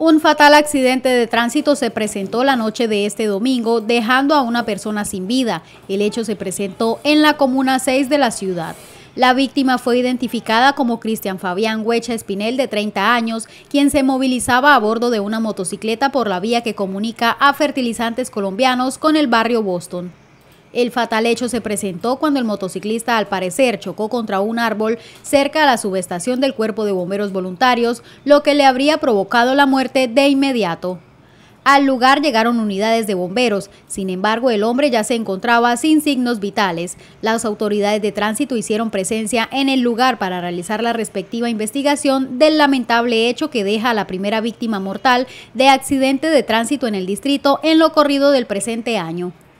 Un fatal accidente de tránsito se presentó la noche de este domingo, dejando a una persona sin vida. El hecho se presentó en la comuna 6 de la ciudad. La víctima fue identificada como Cristian Fabián Huecha Espinel, de 30 años, quien se movilizaba a bordo de una motocicleta por la vía que comunica a fertilizantes colombianos con el barrio Boston. El fatal hecho se presentó cuando el motociclista al parecer chocó contra un árbol cerca a la subestación del cuerpo de bomberos voluntarios, lo que le habría provocado la muerte de inmediato. Al lugar llegaron unidades de bomberos, sin embargo el hombre ya se encontraba sin signos vitales. Las autoridades de tránsito hicieron presencia en el lugar para realizar la respectiva investigación del lamentable hecho que deja a la primera víctima mortal de accidente de tránsito en el distrito en lo corrido del presente año.